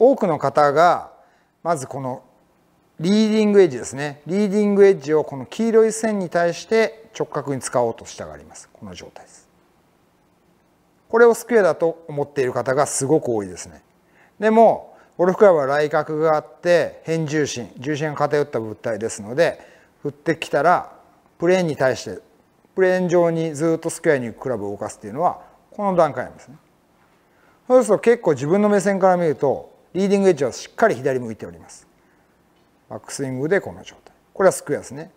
多くの方がまずこのリーディングエッジですねリーディングエッジをこの黄色い線に対して直角に使おうとしたがりますこの状態ですこれをスクエアだと思っている方がすごく多いですねでもゴルフクラブは来角があって変重心重心が偏った物体ですので振ってきたらプレーンに対してプレーン上にずっとスクエアにクラブを動かすっていうのはこの段階なんですねそうすると結構自分の目線から見るとリーディングエッジはしっかり左向いておりますバックスイングでこの状態これはスクエアですね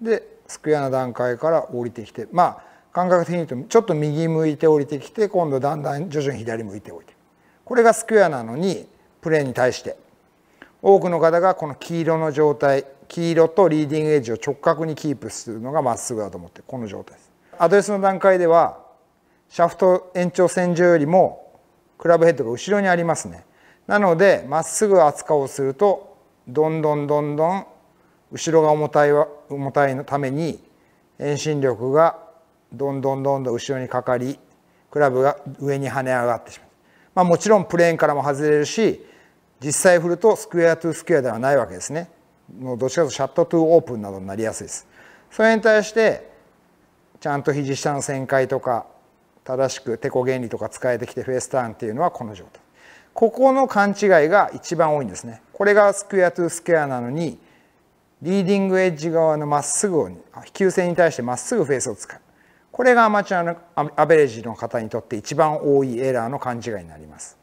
でスクエアな段階から降りてきてまあ感覚的に言うとちょっと右向いて降りてきて今度だんだん徐々に左向いて降りてこれがスクエアなのにプレーに対して多くの方がこの黄色の状態黄色とリーディングエッジを直角にキープするのがまっすぐだと思ってこの状態ですアドレスの段階ではシャフト延長線上よりもクラブヘッドが後ろにありますねなのでまっすぐ扱をするとどんどんどんどん後ろが重たい重たいのために遠心力がどんどんどんどん後ろにかかりクラブが上に跳ね上がってしまう、まあ、もちろんプレーンからも外れるし実際振るとスクエアトゥースクエアではないわけですねもうどっちかというとシャットトゥオープンなどになりやすいですそれに対してちゃんと肘下の旋回とか正しくテコ原理とか使えてきてフェースターンっていうのはこの状態ここの勘違いが一番多いんですね。これがスクエアトゥスクエアなのに、リーディングエッジ側のまっすぐを、球線に対してまっすぐフェースを使う。これがアマチュアのアベレージの方にとって一番多いエラーの勘違いになります。